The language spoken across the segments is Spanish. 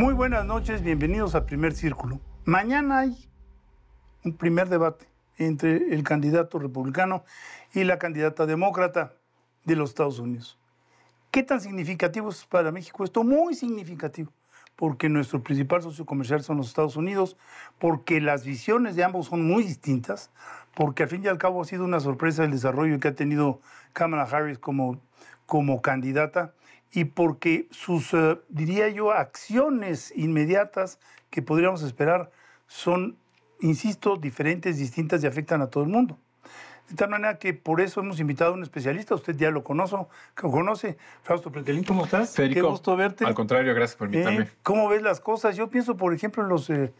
Muy buenas noches, bienvenidos al Primer Círculo. Mañana hay un primer debate entre el candidato republicano y la candidata demócrata de los Estados Unidos. ¿Qué tan significativo es para México esto? Muy significativo, porque nuestro principal socio comercial son los Estados Unidos, porque las visiones de ambos son muy distintas, porque al fin y al cabo ha sido una sorpresa el desarrollo que ha tenido Kamala Harris como, como candidata y porque sus, eh, diría yo, acciones inmediatas que podríamos esperar son, insisto, diferentes, distintas y afectan a todo el mundo. De tal manera que por eso hemos invitado a un especialista, usted ya lo conoce, lo conoce. Fausto Pretelín, ¿cómo estás? Federico, Qué gusto verte. Al contrario, gracias por invitarme. Eh, ¿Cómo ves las cosas? Yo pienso, por ejemplo, los, eh,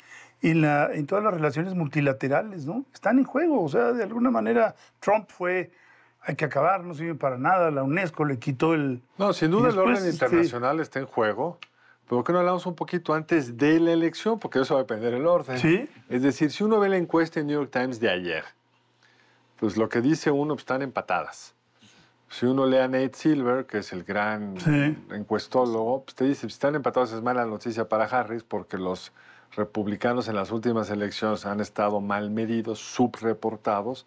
la, en todas las relaciones multilaterales, ¿no? Están en juego, o sea, de alguna manera Trump fue hay que acabar, no sirve para nada, la UNESCO le quitó el... No, sin duda el orden este, internacional está en juego, pero qué no hablamos un poquito antes de la elección, porque eso va a depender el orden. Sí. Es decir, si uno ve la encuesta en New York Times de ayer, pues lo que dice uno, pues, están empatadas. Si uno lee a Nate Silver, que es el gran encuestólogo, pues te dice, si están empatados es mala noticia para Harris, porque los republicanos en las últimas elecciones han estado mal medidos, subreportados,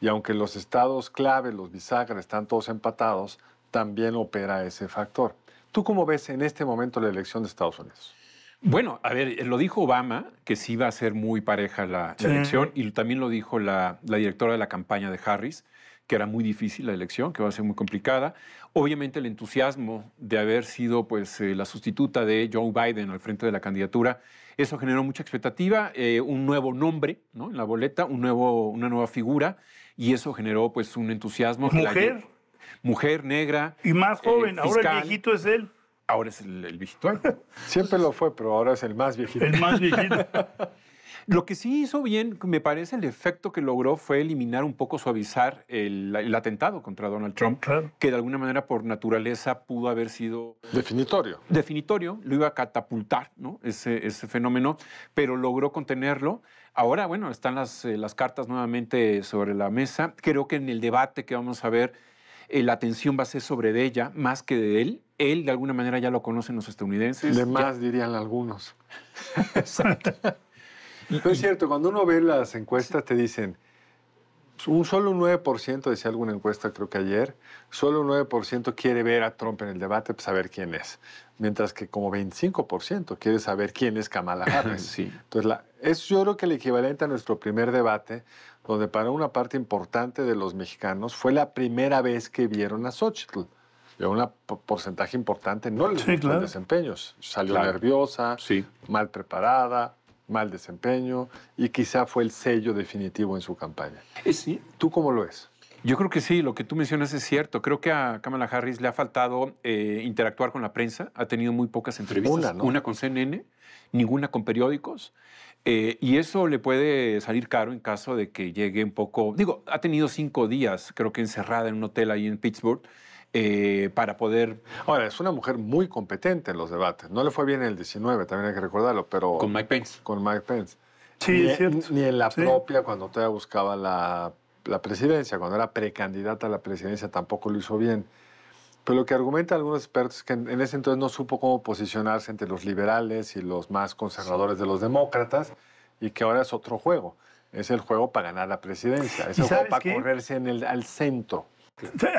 y aunque los estados clave, los bisagras, están todos empatados, también opera ese factor. ¿Tú cómo ves en este momento la elección de Estados Unidos? Bueno, a ver, lo dijo Obama, que sí va a ser muy pareja la, elección, y también lo dijo la, directora de la campaña de Harris, que era muy difícil la elección, que va a ser muy complicada. Obviamente el entusiasmo de haber sido pues, eh, la sustituta de Joe Biden al frente de la candidatura, eso generó mucha expectativa, eh, un nuevo nombre ¿no? en la boleta, un nuevo, una nueva figura, y eso generó pues un entusiasmo. Mujer. mujer negra. Y más eh, joven, ahora el viejito es él. Ahora es el, viejito. Siempre lo fue, pero ahora es el más viejito. El más viejito. Lo que sí hizo bien, me parece, el efecto que logró fue eliminar un poco, suavizar el, atentado contra Donald Trump, que de alguna manera por naturaleza pudo haber sido... Definitorio. Definitorio, lo iba a catapultar, ¿no? ese fenómeno, pero logró contenerlo. Ahora, bueno, están eh, las, cartas nuevamente sobre la mesa. Creo que en el debate que vamos a ver, eh, la atención va a ser sobre ella más que de él. Él, de alguna manera, ya lo conocen los estadounidenses. De más, dirían algunos. Exacto. No es cierto, cuando uno ve las encuestas, te dicen un, solo un 9%, decía alguna encuesta creo que ayer, solo un 9% quiere ver a Trump en el debate, para pues, saber quién es. Mientras que como 25% quiere saber quién es Kamala Harris. sí. Entonces, la, es yo creo que el equivalente a nuestro primer debate, donde para una parte importante de los mexicanos fue la primera vez que vieron a Xochitl. Y un porcentaje importante no los desempeños. Salió nerviosa, mal preparada, mal desempeño y quizá fue el sello definitivo en su campaña. Eh, sí. ¿Tú cómo lo ves? Yo creo que sí, lo que tú mencionas es cierto. Creo que a Kamala Harris le ha faltado eh, interactuar con la prensa. Ha tenido muy pocas entrevistas. Una, ¿no? una con CNN, ninguna con periódicos. Eh, y eso le puede salir caro en caso de que llegue un poco... Digo, ha tenido cinco días, creo que encerrada en un hotel ahí en Pittsburgh. Eh, para poder... Ahora, es una mujer muy competente en los debates. No le fue bien en el 19, también hay que recordarlo, pero... Con Mike Pence. Con Mike Pence. Sí, es cierto. Ni en la propia, cuando todavía buscaba la, la presidencia, cuando era precandidata a la presidencia, tampoco lo hizo bien. Pero lo que argumentan algunos expertos es que en ese entonces no supo cómo posicionarse entre los liberales y los más conservadores de los demócratas y que ahora es otro juego. Es el juego para ganar la presidencia, es el juego para correrse en el, al centro.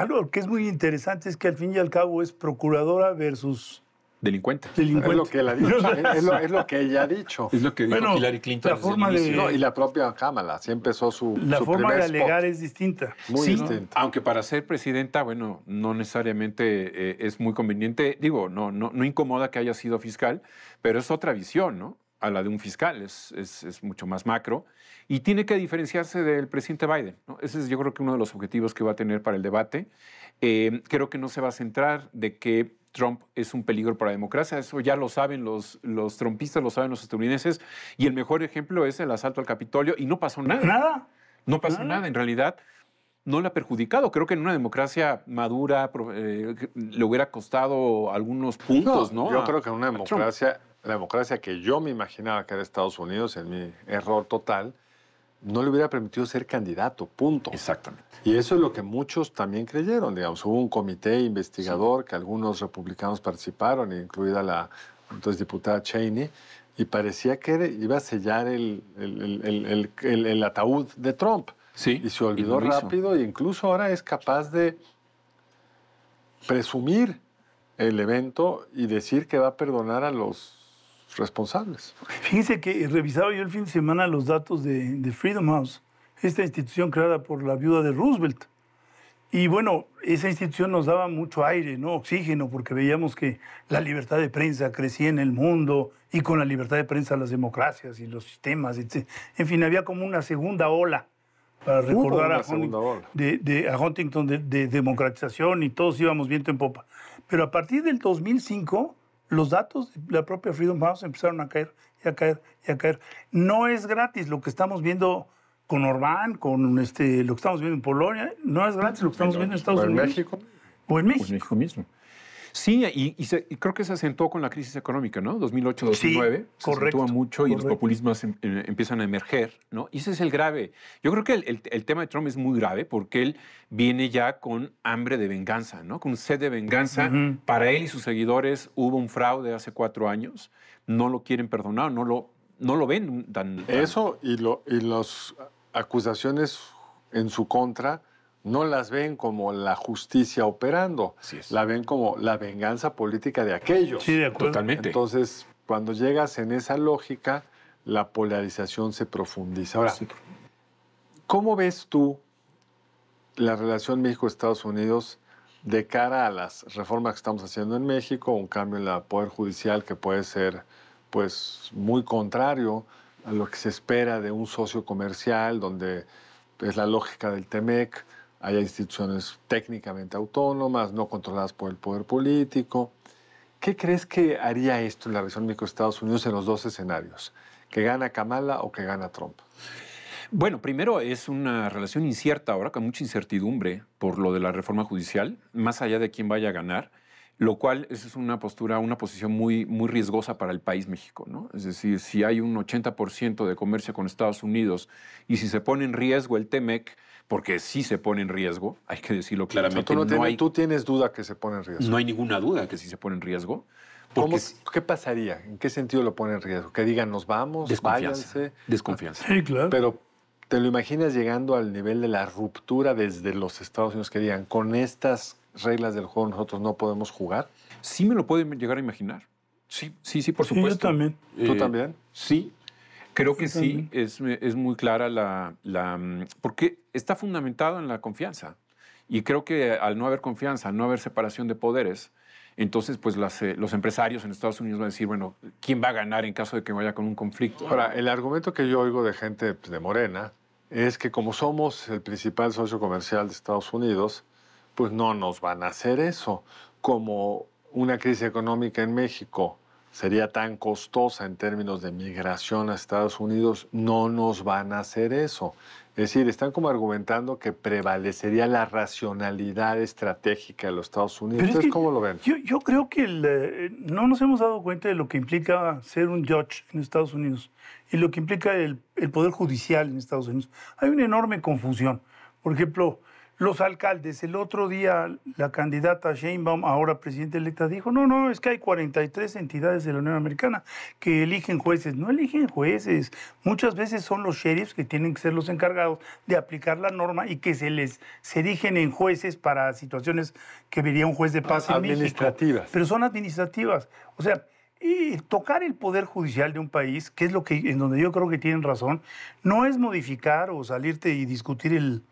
Lo que es muy interesante es que al fin y al cabo es procuradora versus Delincuente. delincuente. Es lo que ella ha dicho. Es lo que dijo Hillary Clinton. La forma y la propia Kamala. Así empezó su. La forma de alegar es distinta. Muy distinta. Aunque para ser presidenta, bueno, no necesariamente eh, es muy conveniente. Digo, no, no, no incomoda que haya sido fiscal, pero es otra visión, ¿no? a la de un fiscal, es, mucho más macro, y tiene que diferenciarse del presidente Biden. Ese es yo creo que uno de los objetivos que va a tener para el debate. Eh, creo que no se va a centrar de que Trump es un peligro para la democracia, eso ya lo saben los, los trumpistas, lo saben los estadounidenses, y el mejor ejemplo es el asalto al Capitolio, y no pasó nada. ¿Nada? No pasó nada, en realidad no le ha perjudicado. Creo que en una democracia madura eh, le hubiera costado algunos puntos, ¿no? Yo creo que en una democracia la democracia que yo me imaginaba que era Estados Unidos, en mi error total, no le hubiera permitido ser candidato, punto. Exactamente. Y eso es lo que muchos también creyeron, digamos, hubo un comité investigador que algunos republicanos participaron, incluida la entonces diputada Cheney, y parecía que iba a sellar el, ataúd de Trump. Sí, y se olvidó rápido e incluso ahora es capaz de presumir el evento y decir que va a perdonar a los responsables. Fíjense que revisaba yo el fin de semana los datos de, Freedom House, esta institución creada por la viuda de Roosevelt. Y bueno, esa institución nos daba mucho aire, ¿no? Oxígeno, porque veíamos que la libertad de prensa crecía en el mundo y con la libertad de prensa las democracias y los sistemas, etc. En fin, había como una segunda ola para recordar a, Huntington, de, de, a Huntington de, de democratización y todos íbamos viento en popa. Pero a partir del 2005 los datos de la propia Freedom House empezaron a caer y a caer y a caer. No es gratis lo que estamos viendo con Orbán, con este, lo que estamos viendo en Polonia, no es gratis lo que estamos viendo en Estados Unidos. O en México. O en pues México. en México mismo. Sí, y, creo que se asentó con la crisis económica, ¿no? 2008-2009. se correcto, mucho y los populismos em, em, empiezan a emerger, ¿no? Y ese es el grave. Yo creo que el, tema de Trump es muy grave porque él viene ya con hambre de venganza, ¿no? Con sed de venganza. Para él y sus seguidores hubo un fraude hace cuatro años. No lo quieren perdonar, no lo, no lo ven tan... Eso y, lo, y las acusaciones en su contra no las ven como la justicia operando, la ven como la venganza política de aquellos. Sí, Totalmente. Entonces, cuando llegas en esa lógica, la polarización se profundiza. Ahora, ¿cómo ves tú la relación México-Estados Unidos de cara a las reformas que estamos haciendo en México, un cambio en la poder judicial que puede ser pues muy contrario a lo que se espera de un socio comercial donde es la lógica del TEMEC, hay instituciones técnicamente autónomas, no controladas por el poder político. ¿Qué crees que haría esto en la región de estados Unidos en los dos escenarios? ¿Que gana Kamala o que gana Trump? Bueno, primero es una relación incierta ahora, con mucha incertidumbre por lo de la reforma judicial, más allá de quién vaya a ganar lo cual es una postura, una posición muy, muy riesgosa para el país México. ¿no? Es decir, si hay un 80% de comercio con Estados Unidos y si se pone en riesgo el TEMEC, porque sí se pone en riesgo, hay que decirlo claramente. tú, no tienes, tú, tienes, duda que se pone en riesgo. No hay ninguna duda que sí se pone en riesgo. ¿Qué pasaría? ¿En qué sentido lo pone en riesgo? Que digan, nos vamos, desconfianza, váyanse. Desconfianza. Sí, claro. Pero ¿Te lo imaginas llegando al nivel de la ruptura desde los Estados Unidos que digan, con estas reglas del juego nosotros no podemos jugar? Sí me lo pueden llegar a imaginar. Sí, sí, sí, por supuesto. yo también. Eh, ¿Tú también? Sí. Creo que sí, es, muy clara la, mm, Porque está fundamentado en la confianza. Y creo que al no haber confianza, al no haber separación de poderes, entonces, pues eh, los empresarios en Estados Unidos van a decir, bueno, ¿quién va a ganar en caso de que vaya con un conflicto? Ahora, el argumento que yo oigo de gente pues, de Morena es que como somos el principal socio comercial de Estados Unidos, pues no nos van a hacer eso. Como una crisis económica en México sería tan costosa en términos de migración a Estados Unidos, no nos van a hacer eso. Es decir, están como argumentando que prevalecería la racionalidad estratégica de los Estados Unidos. Pero es ¿cómo lo ven? Yo, creo que eh, no nos hemos dado cuenta de lo que implica ser un judge en Estados Unidos y lo que implica el, el poder judicial en Estados Unidos. Hay una enorme confusión. Por ejemplo, los alcaldes, el otro día la candidata Sheinbaum, ahora presidente electa, dijo, no, no, es que hay 43 entidades de la Unión Americana que eligen jueces. No eligen jueces, muchas veces son los sheriffs que tienen que ser los encargados de aplicar la norma y que se les se en jueces para situaciones que vería un juez de paz en Administrativas. Pero son administrativas. O sea, y tocar el poder judicial de un país, que es lo que en donde yo creo que tienen razón, no es modificar o salirte y discutir el,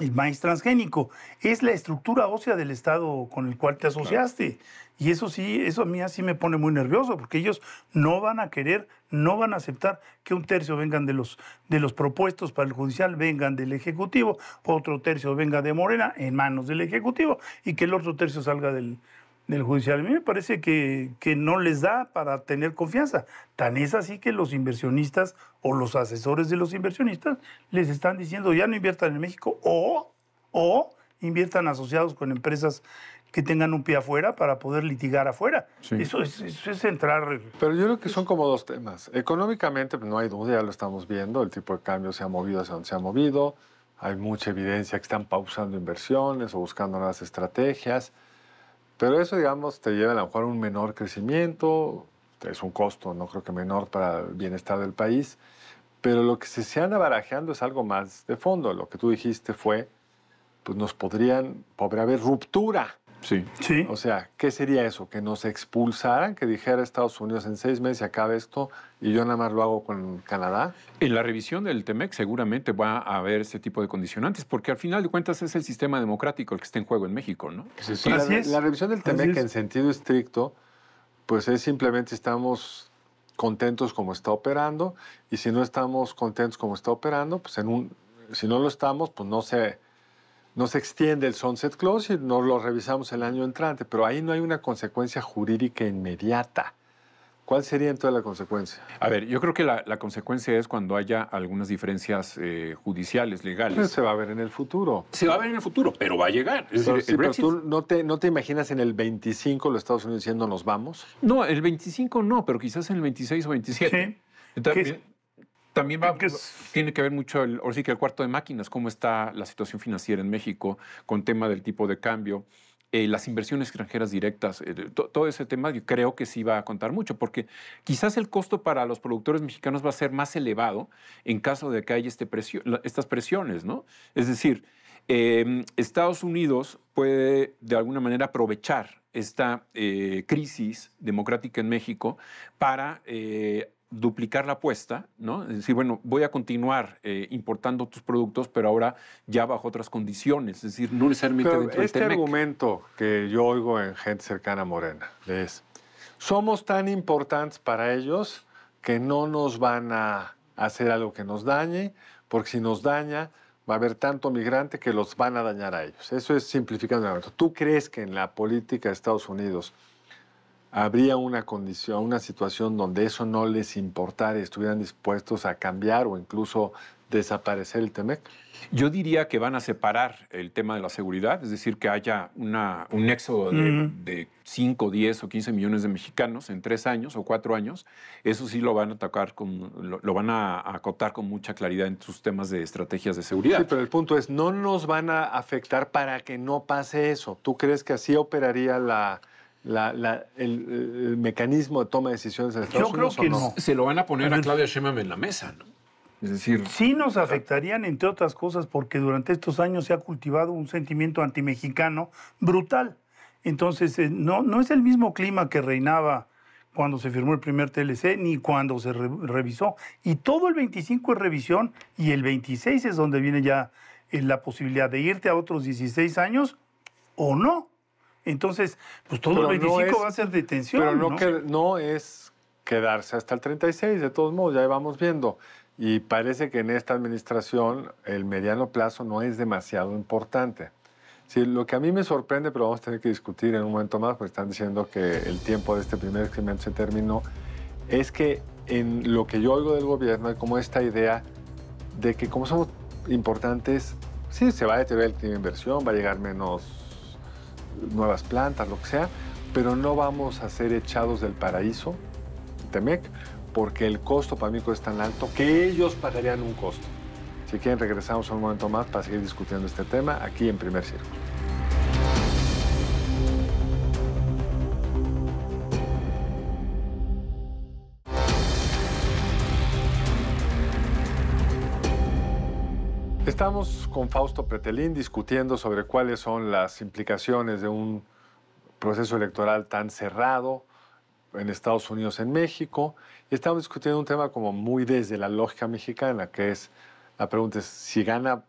el maíz transgénico es la estructura ósea del estado con el cual te asociaste. Y eso sí, eso a mí así me pone muy nervioso, porque ellos no van a querer, no van a aceptar que un tercio vengan de los, de los propuestos para el judicial, vengan del Ejecutivo, otro tercio venga de Morena en manos del Ejecutivo y que el otro tercio salga del, del judicial. A mí me parece que, no les da para tener confianza. Tan es así que los inversionistas o los asesores de los inversionistas les están diciendo ya no inviertan en México o, o inviertan asociados con empresas que tengan un pie afuera para poder litigar afuera. Eso, es, eso, es, entrar. Pero yo creo que son como dos temas. Económicamente, pues, no hay duda, ya lo estamos viendo, el tipo de cambio se ha movido hacia donde se ha movido. Hay mucha evidencia que están pausando inversiones o buscando nuevas estrategias. Pero eso, digamos, te lleva a lo mejor a un menor crecimiento, es un costo, no creo que menor para el bienestar del país, pero lo que se, se anda barajeando es algo más de fondo. Lo que tú dijiste fue, pues nos podrían, podría haber ruptura Sí. O sea, ¿qué sería eso? ¿Que nos expulsaran? ¿Que dijera Estados Unidos en seis meses acabe esto y yo nada más lo hago con Canadá? En la revisión del TEMEC seguramente va a haber ese tipo de condicionantes, porque al final de cuentas es el sistema democrático el que está en juego en México, ¿no? Sí, la, revisión del TEMEC en sentido estricto, pues es simplemente estamos contentos como está operando y si no estamos contentos como está operando, pues en un, si no lo estamos, pues no se no extiende el sunset clause y no lo revisamos el año entrante, pero ahí no hay una consecuencia jurídica inmediata. ¿Cuál sería entonces la consecuencia? A ver, yo creo que la, consecuencia es cuando haya algunas diferencias eh, judiciales, legales. Pues se va a ver en el futuro. Se va a ver en el futuro, pero va a llegar. pero, no te, imaginas en el 25 los Estados Unidos diciendo nos vamos. No, el 25 no, pero quizás en el 26 o 27. Sí. También va, que tiene que ver mucho, el, ahora sí que el cuarto de máquinas, cómo está la situación financiera en México con tema del tipo de cambio. Eh, las inversiones extranjeras directas, eh, todo ese tema yo creo que sí va a contar mucho, porque quizás el costo para los productores mexicanos va a ser más elevado en caso de que haya este estas presiones, ¿no? Es decir, em, Estados Unidos puede de alguna manera aprovechar esta eh, crisis democrática en México para duplicar la apuesta, ¿no? Es decir, bueno, voy a continuar eh, importando tus productos, pero ahora ya bajo otras condiciones, es decir, no necesariamente pero este Este argumento que yo oigo en gente cercana a Morena es, somos tan importantes para ellos que no nos van a hacer algo que nos dañe, porque si nos daña va a haber tanto migrante que los van a dañar a ellos. Eso es simplificando el argumento. ¿Tú crees que en la política de Estados Unidos habría una condición, una situación donde eso no les importara y estuvieran dispuestos a cambiar o incluso desaparecer el TEMEC? Yo diría que van a separar el tema de la seguridad, es decir, que haya una, un éxodo de, 5, 10 o 15 millones de mexicanos en tres años o cuatro años. Eso sí lo van a atacar, con, lo, lo, van a acotar con mucha claridad en sus temas de estrategias de seguridad. Sí, pero el punto es, no nos van a afectar para que no pase eso. ¿Tú crees que así operaría la, la, el, mecanismo de toma de decisiones Yo creo que no? Se lo van a poner a Claudia Sheinbaum en la mesa, ¿no? Es decir, sí nos afectarían, entre otras cosas, porque durante estos años se ha cultivado un sentimiento antimexicano brutal. Entonces, eh, no, no es el mismo clima que reinaba cuando se firmó el primer TLC ni cuando se revisó. Y todo el 25 es revisión y el 26 es donde viene ya eh, la posibilidad de irte a otros 16 años o no. Entonces, pues todo el 25 va a ser detención. Pero no, Que, no es quedarse hasta el 36, de todos modos, ya vamos viendo. Y parece que en esta administración el mediano plazo no es demasiado importante. Sí, lo que a mí me sorprende, pero vamos a tener que discutir en un momento más, porque están diciendo que el tiempo de este primer experimento se terminó, es que en lo que yo oigo del gobierno hay como esta idea de que como somos importantes, sí, se va a deteriorar el clima de inversión, va a llegar menos nuevas plantas, lo que sea, pero no vamos a ser echados del paraíso, Temec, porque el costo para mí es tan alto que ellos pagarían un costo. Si quieren, regresamos un momento más para seguir discutiendo este tema aquí en Primer Círculo. Estamos con Fausto Pretelín discutiendo sobre cuáles son las implicaciones de un proceso electoral tan cerrado en Estados Unidos, en México, y estamos discutiendo un tema como muy desde la lógica mexicana, que es, la pregunta es, si gana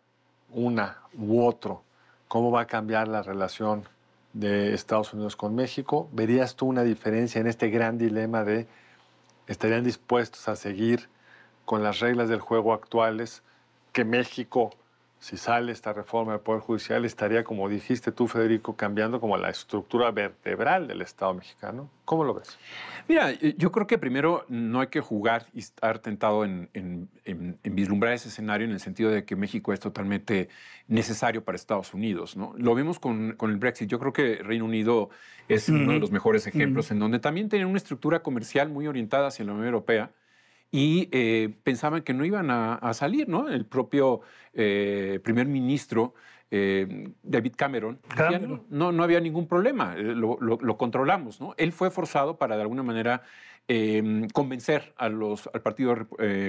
una u otro, ¿cómo va a cambiar la relación de Estados Unidos con México? ¿Verías tú una diferencia en este gran dilema de, ¿estarían dispuestos a seguir con las reglas del juego actuales? que México, si sale esta reforma del Poder Judicial, estaría, como dijiste tú, Federico, cambiando como la estructura vertebral del Estado mexicano. ¿Cómo lo ves? Mira, eh, yo creo que primero no hay que jugar y estar tentado en, vislumbrar ese escenario en el sentido de que México es totalmente necesario para Estados Unidos. ¿no? Lo vemos con, el Brexit. Yo creo que Reino Unido es uno de los mejores ejemplos en donde también tiene una estructura comercial muy orientada hacia la Unión Europea y eh, pensaban que no iban a, salir, ¿no? El propio eh, primer ministro eh, David Cameron, no, no, había ningún problema, lo, lo, controlamos, ¿no? Él fue forzado para de alguna manera em, convencer a los, al Partido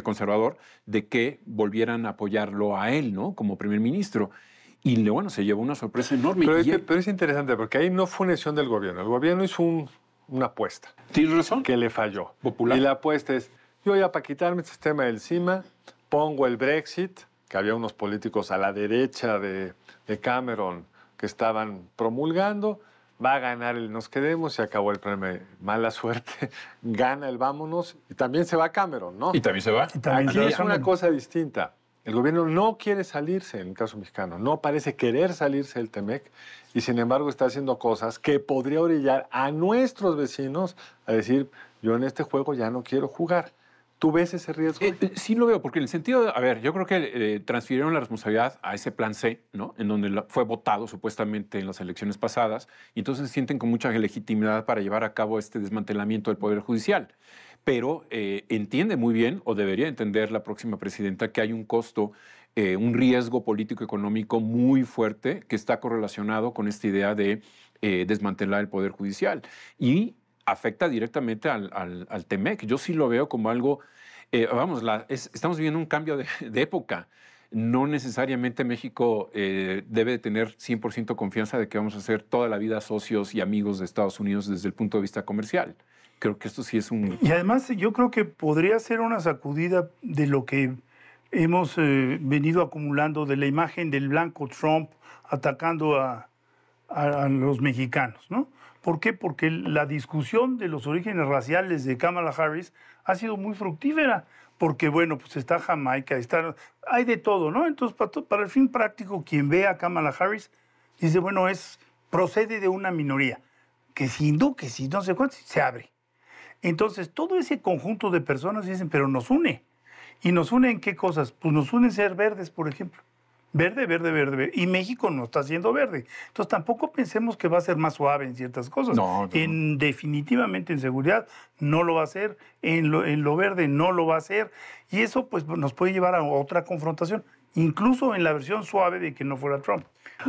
Conservador de que volvieran a apoyarlo a él, ¿no? Como primer ministro. Y bueno, se llevó una sorpresa enorme. Pero, es, interesante porque ahí no fue una decisión del gobierno. El gobierno hizo una apuesta. ¿Tiene razón. Que le falló. Y la apuesta es, yo ya para quitarme este tema de encima, pongo el Brexit, que había unos políticos a la derecha de, de Cameron que estaban promulgando, va a ganar el nos quedemos, se acabó el premio. Mala suerte, gana el vámonos y también se va Cameron, ¿no? Y también se va. Aquí es una cosa distinta. El gobierno no quiere salirse, en el caso mexicano, no parece querer salirse del TEMEC y sin embargo está haciendo cosas que podría orillar a nuestros vecinos a decir, yo en este juego ya no quiero jugar. ¿Tú ves ese riesgo? Eh, eh, sí lo veo, porque en el sentido, de, a ver, yo creo que eh, transfirieron la responsabilidad a ese plan C, ¿no? En donde fue votado supuestamente en las elecciones pasadas, y entonces se sienten con mucha legitimidad para llevar a cabo este desmantelamiento del Poder Judicial. Pero entiende muy bien, o debería entender la próxima presidenta, que hay un costo un riesgo político-económico muy fuerte que está correlacionado con esta idea de desmantelar el Poder Judicial. Y afecta directamente al, al, al TEMEC. Yo sí lo veo como algo, eh, vamos, la, estamos viviendo un cambio de, época. No necesariamente México eh, debe tener 100% confianza de que vamos a ser toda la vida socios y amigos de Estados Unidos desde el punto de vista comercial. Creo que esto sí es un... Y además yo creo que podría ser una sacudida de lo que hemos eh, venido acumulando de la imagen del blanco Trump atacando a, a los mexicanos, ¿no? ¿Por qué? Porque la discusión de los orígenes raciales de Kamala Harris ha sido muy fructífera. Porque, bueno, pues está Jamaica, está, hay de todo, ¿no? Entonces, para, para el fin práctico, quien ve a Kamala Harris dice, bueno, es, procede de una minoría, que si hindú, que si no sé cuánto, se abre. Entonces, todo ese conjunto de personas dicen, pero nos une. ¿Y nos une en qué cosas? Pues nos une ser verdes, por ejemplo verde, verde, verde, verde. Y México no está siendo verde. Entonces tampoco pensemos que va a ser más suave en ciertas cosas. No, En, definitivamente en seguridad no lo va a ser, en lo, verde no lo va a ser. Y eso pues nos puede llevar a otra confrontación, incluso en la versión suave de que no fuera Trump.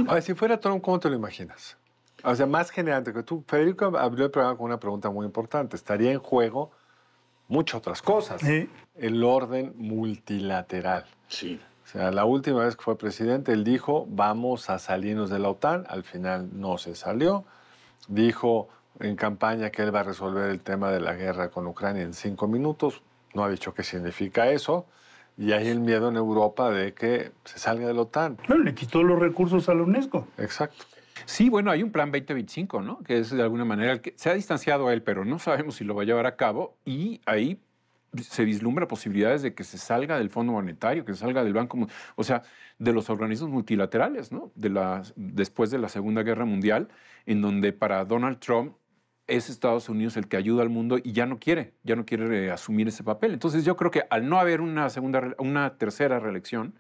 A ver, si fuera Trump, ¿cómo te lo imaginas? O sea, más generante que tú. Federico abrió el programa con una pregunta muy importante. ¿Estaría en juego muchas otras cosas? ¿Sí? El orden multilateral. Sí. O sea, la última vez que fue presidente, él dijo, vamos a salirnos de la OTAN, al final no se salió. Dijo en campaña que él va a resolver el tema de la guerra con Ucrania en cinco minutos, no ha dicho qué significa eso. Y hay el miedo en Europa de que se salga de la OTAN. Bueno, le quitó los recursos a la UNESCO. Exacto. Sí, bueno, hay un plan 2025, ¿no? Que es de alguna manera el que se ha distanciado a él, pero no sabemos si lo va a llevar a cabo. Y ahí se vislumbra posibilidades de que se salga del Fondo Monetario, que se salga del Banco, o sea, de los organismos multilaterales, ¿no? De después de la Segunda Guerra Mundial, en donde para Donald Trump es Estados Unidos el que ayuda al mundo y ya no quiere, ya no quiere asumir ese papel. Entonces yo creo que al no haber una una tercera reelección,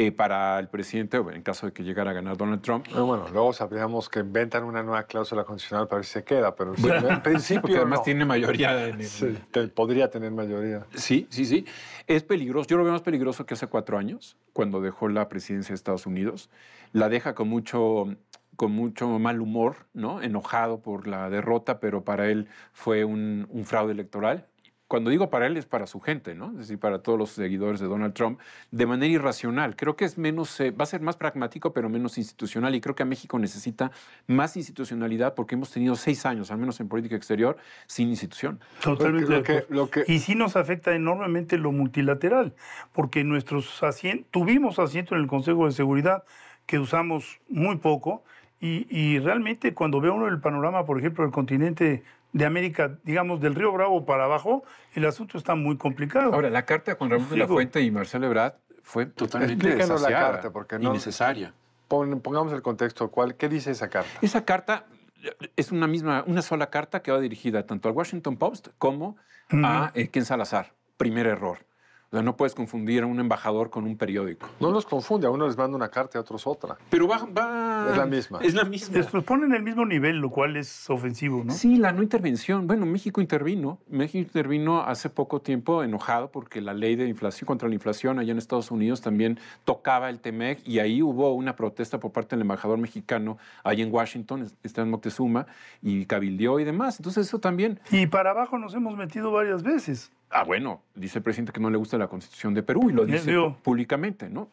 eh, para el presidente, o en caso de que llegara a ganar Donald Trump. bueno, luego sabríamos que inventan una nueva cláusula constitucional para ver si se queda, pero en principio. Porque además tiene mayoría. En el... podría tener mayoría. Sí, sí, sí. Es peligroso. Yo lo veo más peligroso que hace cuatro años, cuando dejó la presidencia de Estados Unidos. La deja con mucho con mucho mal humor, ¿no? enojado por la derrota, pero para él fue un, un fraude electoral, cuando digo para él es para su gente, ¿no? Es decir, para todos los seguidores de Donald Trump, de manera irracional. Creo que es menos, eh, va a ser más pragmático, pero menos institucional. Y creo que a México necesita más institucionalidad porque hemos tenido seis años, al menos en política exterior, sin institución. Totalmente. Y sí nos afecta enormemente lo multilateral, porque nuestros tuvimos asiento en el Consejo de Seguridad que usamos muy poco. Y, realmente cuando ve uno el panorama, por ejemplo, del continente de América, digamos, del Río Bravo para abajo, el asunto está muy complicado. Ahora, la carta con Ramón de la Fuente y Marcelo Ebrard fue totalmente la porque no, innecesaria. pongamos el contexto. ¿Qué dice esa carta? Esa carta eh, es una misma, una sola carta que va dirigida tanto al Washington Post como a eh, Ken Salazar. Primer error no puedes confundir a un embajador con un periódico. No los confunde, a uno les manda una carta y a otros otra. Pero va, Es la misma. Es la misma. Les ponen el mismo nivel, lo cual es ofensivo, ¿no? Sí, la no intervención. Bueno, México intervino. México intervino hace poco tiempo enojado porque la ley de inflación contra la inflación allá en Estados Unidos también tocaba el TEMEC y ahí hubo una protesta por parte del embajador mexicano allá en Washington, en Moctezuma, y cabildeó y demás. Entonces eso también... Y para abajo nos hemos metido varias veces. Ah, bueno, dice el presidente que no le gusta la constitución de Perú y lo eh, dice públicamente, ¿no?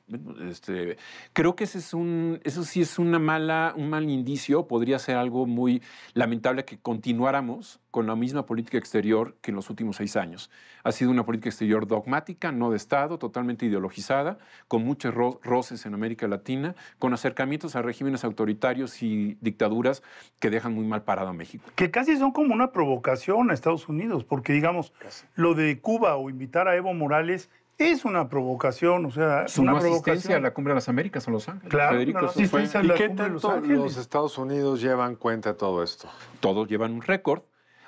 Este, creo que ese es un, eso sí es una mala, un mal indicio, podría ser algo muy lamentable que continuáramos con la misma política exterior que en los últimos seis años. Ha sido una política exterior dogmática, no de Estado, totalmente ideologizada, con muchos roces en América Latina, con acercamientos a regímenes autoritarios y dictaduras que dejan muy mal parado a México. Que casi son como una provocación a Estados Unidos, porque digamos, lo de Cuba o invitar a Evo Morales es una provocación, o sea, es una asistencia provocación. a la Cumbre de las Américas en Los Ángeles. Claro, Federico, ¿Y qué tanto los, los Estados Unidos llevan cuenta de todo esto? Todos llevan un récord.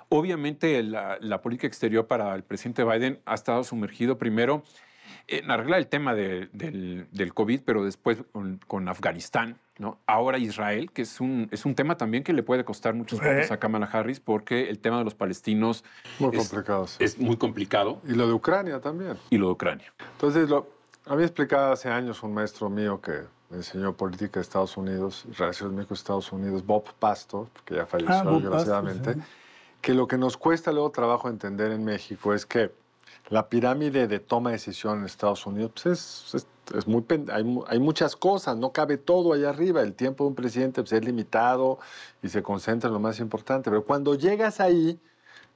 Obviamente la, política exterior para el presidente Biden ha estado sumergido primero en arreglar el tema del, COVID, pero después con, Afganistán, ¿no? ahora Israel, que es un, es un tema también que le puede costar muchos puntos eh. a Kamala Harris porque el tema de los palestinos muy es, es muy complicado. Y lo de Ucrania también. Y lo de Ucrania. Entonces, lo, había explicado hace años un maestro mío que enseñó política de Estados Unidos, relaciones México-Estados Unidos, Bob Pasto, que ya falleció, ah, desgraciadamente que lo que nos cuesta luego trabajo entender en México es que la pirámide de toma de decisión en Estados Unidos pues, es, es, muy hay, hay, muchas cosas, no cabe todo allá arriba. El tiempo de un presidente pues, es limitado y se concentra en lo más importante. Pero cuando llegas ahí,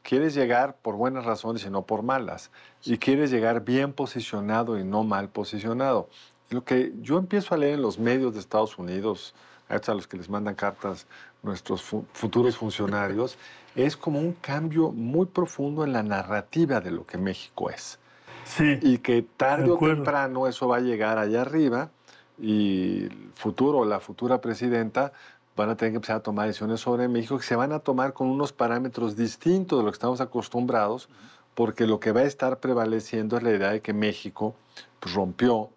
quieres llegar por buenas razones y no por malas. Y quieres llegar bien posicionado y no mal posicionado. Lo que yo empiezo a leer en los medios de Estados Unidos, a los que les mandan cartas nuestros futuros funcionarios, es como un cambio muy profundo en la narrativa de lo que México es. Sí, y que tarde o temprano eso va a llegar allá arriba y el futuro, la futura presidenta, van a tener que empezar a tomar decisiones sobre México que se van a tomar con unos parámetros distintos de lo que estamos acostumbrados, porque lo que va a estar prevaleciendo es la idea de que México pues, rompió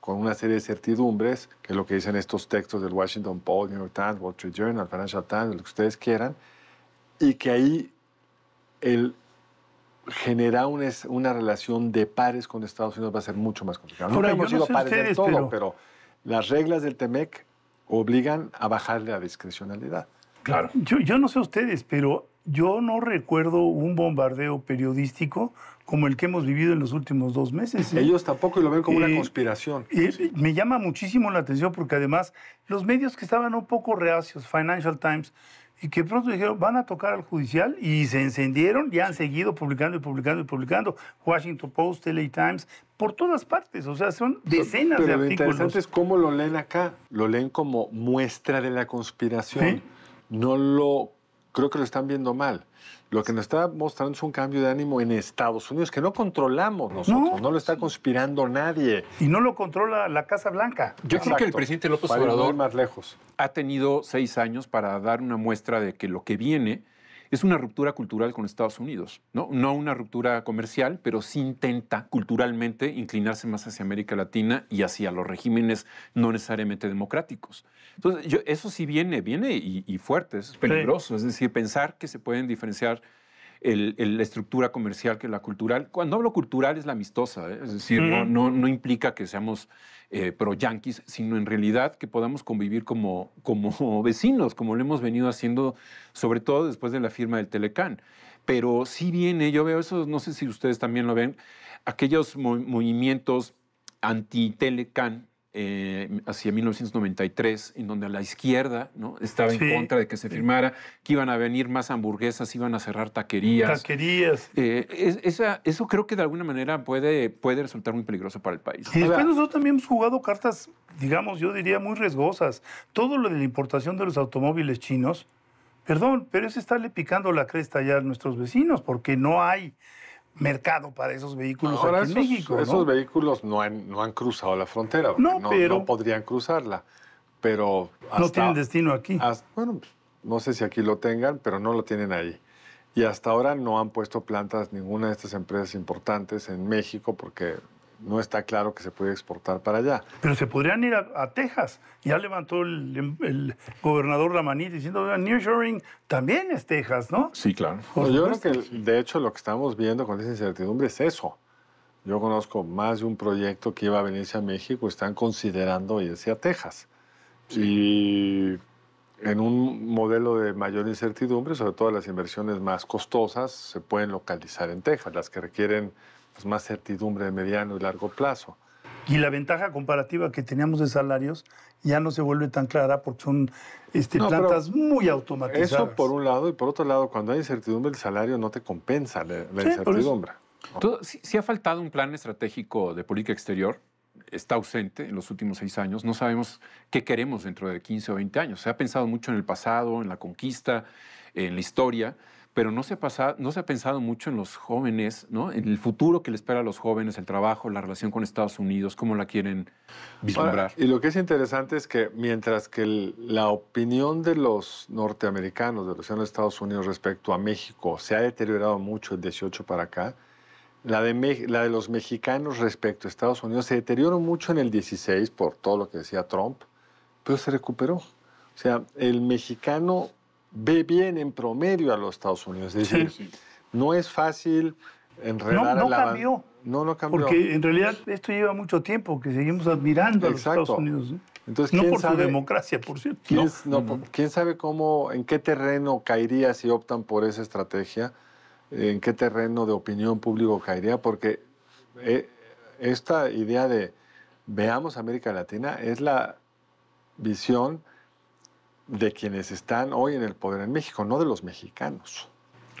con una serie de certidumbres, que es lo que dicen estos textos del Washington Post, New York Times, Wall Street Journal, Financial Times, lo que ustedes quieran, y que ahí el generar una, una relación de pares con Estados Unidos va a ser mucho más complicado. Ahora, no sé ustedes, todo, pero... las reglas del TEMEC obligan a bajar la discrecionalidad. Claro. Yo, yo no sé ustedes, pero yo no recuerdo un bombardeo periodístico como el que hemos vivido en los últimos dos meses. ¿eh? Ellos tampoco y lo ven como una eh, conspiración. Y eh, me llama muchísimo la atención porque además los medios que estaban un poco reacios, Financial Times, y que pronto dijeron, van a tocar al judicial y se encendieron y han seguido publicando y publicando y publicando. Washington Post, LA Times, por todas partes, o sea, son decenas de artículos. Pero lo cómo lo leen acá, lo leen como muestra de la conspiración. No lo creo que lo están viendo mal. Lo que nos está mostrando es un cambio de ánimo en Estados Unidos que no controlamos nosotros, no, lo está conspirando nadie. Y no lo controla la Casa Blanca. Yo creo que el presidente López Obrador ha tenido seis años para dar una muestra de que lo que viene es una ruptura cultural con Estados Unidos, ¿no? No una ruptura comercial, pero sí intenta culturalmente inclinarse más hacia América Latina y hacia los regímenes no necesariamente democráticos. Entonces, eso sí viene, viene y, fuerte, es peligroso, es decir, pensar que se pueden diferenciar la estructura comercial que la cultural. Cuando hablo cultural es la amistosa, ¿eh? es decir, no, no, no, implica que seamos eh, pro-yanquis, sino en realidad que podamos convivir como, como vecinos, como lo hemos venido haciendo, sobre todo después de la firma del Telecán. Pero sí viene, yo veo eso, no sé si ustedes también lo ven, aquellos movimientos anti-Telecán eh, hacia 1993, en donde la izquierda ¿no? estaba en contra de que se firmara, que iban a venir más hamburguesas, iban a cerrar taquerías. Taquerías. Eh, esa, eso creo que de alguna manera puede, puede resultar muy peligroso para el país. Y después nosotros también hemos jugado cartas, digamos, yo diría muy riesgosas. Todo lo de la importación de los automóviles chinos, perdón, pero está le picando la cresta ya a nuestros vecinos, porque no hay mercado para esos vehículos en México. Esos vehículos no han, no han cruzado la frontera. No, pero, podrían cruzarla. Pero no tienen destino aquí. bueno, no sé si aquí lo tengan, pero no lo tienen ahí. Y hasta ahora no han puesto plantas ninguna de estas empresas importantes en México porque no está claro que se puede exportar para allá. Pero se podrían ir a, Texas. Ya levantó el, gobernador la manita diciendo, Newshoring también es Texas, ¿no? Sí, claro. Pues yo creo que, de hecho, lo que estamos viendo con esa incertidumbre es eso. Yo conozco más de un proyecto que iba a venirse a México, están considerando irse a Texas. Y en un modelo de mayor incertidumbre, sobre todo las inversiones más costosas, se pueden localizar en Texas, las que requieren pues, más certidumbre de mediano y largo plazo. Y la ventaja comparativa que teníamos de salarios ya no se vuelve tan clara porque son este, plantas muy automatizadas. Eso por un lado, y por otro lado, cuando hay incertidumbre, el salario no te compensa la, incertidumbre. Todo, ha faltado un plan estratégico de política exterior. Está ausente en los últimos seis años. No sabemos qué queremos dentro de 15 o 20 años. Se ha pensado mucho en el pasado, en la conquista, en la historia, pero no se, ha no se ha pensado mucho en los jóvenes, ¿no? en el futuro que le espera a los jóvenes, el trabajo, la relación con Estados Unidos, cómo la quieren vislumbrar. y lo que es interesante es que mientras que la opinión de los norteamericanos, de los Estados Unidos respecto a México, se ha deteriorado mucho el 18 para acá, la de, la de los mexicanos respecto a Estados Unidos se deterioró mucho en el 16 por todo lo que decía Trump, pero se recuperó. O sea, el mexicano ve bien en promedio a los Estados Unidos. Es decir, no es fácil enredar no, no Cambió. No, no cambió. Porque en realidad esto lleva mucho tiempo, que seguimos admirando a los Estados Unidos. ¿eh? Entonces, no por su democracia, por cierto. ¿quién, sabe cómo, en qué terreno caería si optan por esa estrategia? ¿En qué terreno de opinión público caería? Porque eh, esta idea de veamos América Latina es la visión de quienes están hoy en el poder en México, no de los mexicanos.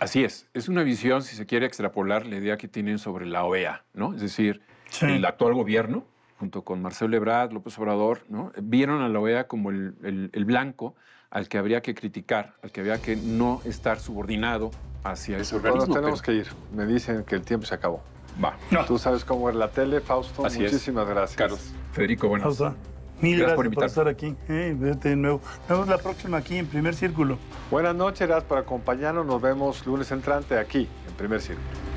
Así es, es una visión, si se quiere extrapolar, la idea que tienen sobre la OEA, ¿no? Es decir, el actual gobierno, junto con Marcelo Ebrard, López Obrador, ¿no? vieron a la OEA como el, el, blanco al que habría que criticar, al que habría que no estar subordinado hacia ese organismo. Bueno, tenemos que ir. Me dicen que el tiempo se acabó. Va. Tú sabes cómo es la tele, Fausto. Así Muchísimas gracias. Carlos. Federico, buenas. Fausto. Mil gracias, por, estar aquí. Eh, vete de nuevo. Nos vemos la próxima aquí en Primer Círculo. Buenas noches, gracias por acompañarnos. Nos vemos lunes entrante aquí en Primer Círculo.